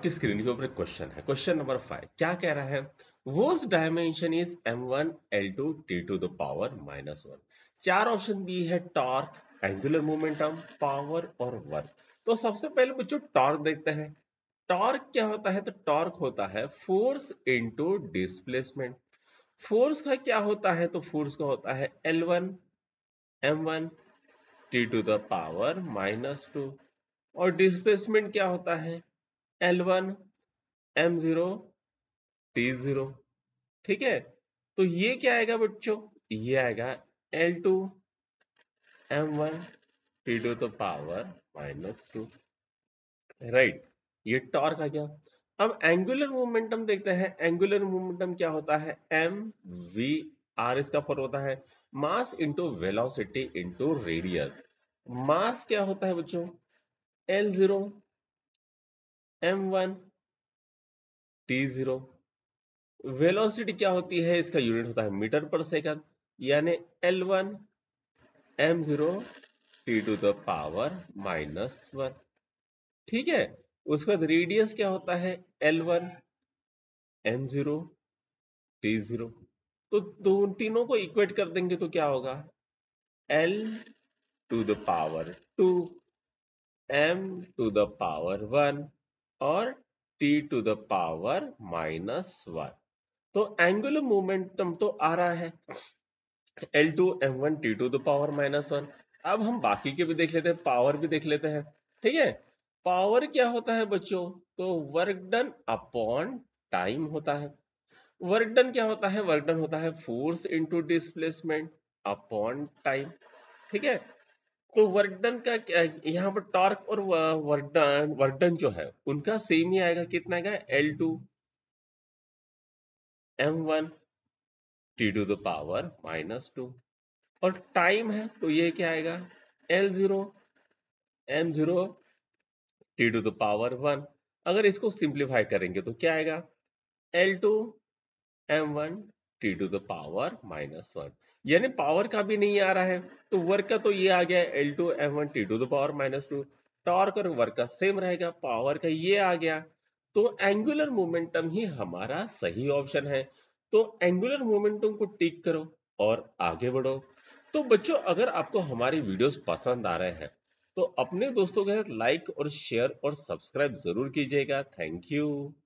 आपकी स्क्रीन के ऊपर एक क्वेश्चन है क्वेश्चन नंबर फाइव क्या कह रहा है वो dimension is M one L two T to the power minus one चार ऑप्शन दी है टॉर्क एंगुलर मोमेंटम पावर और वर्क तो सबसे पहले बच्चों टॉर्क देखते हैं टॉर्क क्या होता है तो टॉर्क होता है फोर्स इनटू डिस्प्लेसमेंट फोर्स का क्या होता है तो फोर्स का होता है L one M one T to the power minus two और डिस्प्लेसमेंट क्या होता है L one M zero T zero ठीक है तो ये क्या आएगा बच्चों ये आएगा L two M one T to तो पावर माइनस टू राइट ये टॉर्क आ गया अब एंगुलर मोमेंटम देखते हैं एंगुलर मोमेंटम क्या होता है एम वी आर इसका फॉर होता है mass into velocity into radius mass क्या होता है बच्चों L zero m1 t0 velocity क्या होती है इसका यूनिट होता है मीटर पर सेकंड यानी l1 m0 t to the power minus one ठीक है उसके बाद रेडियस क्या होता है l1 m0 t0 तो दो तीनों को इक्वेट कर देंगे तो क्या होगा l to the power two m to the power one और T to the power minus one तो एंगुलर मोमेंटम तो आ रहा है L two M one T to the power minus one अब हम बाकी के भी देख लेते हैं पावर भी देख लेते हैं ठीक है पावर क्या होता है बच्चों तो वर्क डन अपॉन टाइम होता है वर्क डन क्या होता है वर्क डन होता है force into displacement upon time ठीक है तो वर्कडन का यहाँ पर टॉर्क और वर्कडन वर्कडन जो है उनका सेम ही आएगा कितना आएगा L two M one T to the power minus two और टाइम है तो ये क्या आएगा L zero M zero T to the power one अगर इसको सिंप्लीफाई करेंगे तो क्या आएगा L two M one T to the power minus one यानी पावर का भी नहीं आ रहा है तो वर्क का तो ये आ गया L two M one T to the power minus two torque और वर्क का सेम रहेगा पावर का ये आ गया तो एंगुलर मोमेंटम ही हमारा सही ऑप्शन है तो एंगुलर मोमेंटम को टिक करो और आगे बढ़ो तो बच्चों अगर आपको हमारी वीडियोस पसंद आ रहे हैं तो अपने दोस्तों के साथ लाइक और शेयर और सब्सक्राइब जरूर कीजिएगा थैंक यू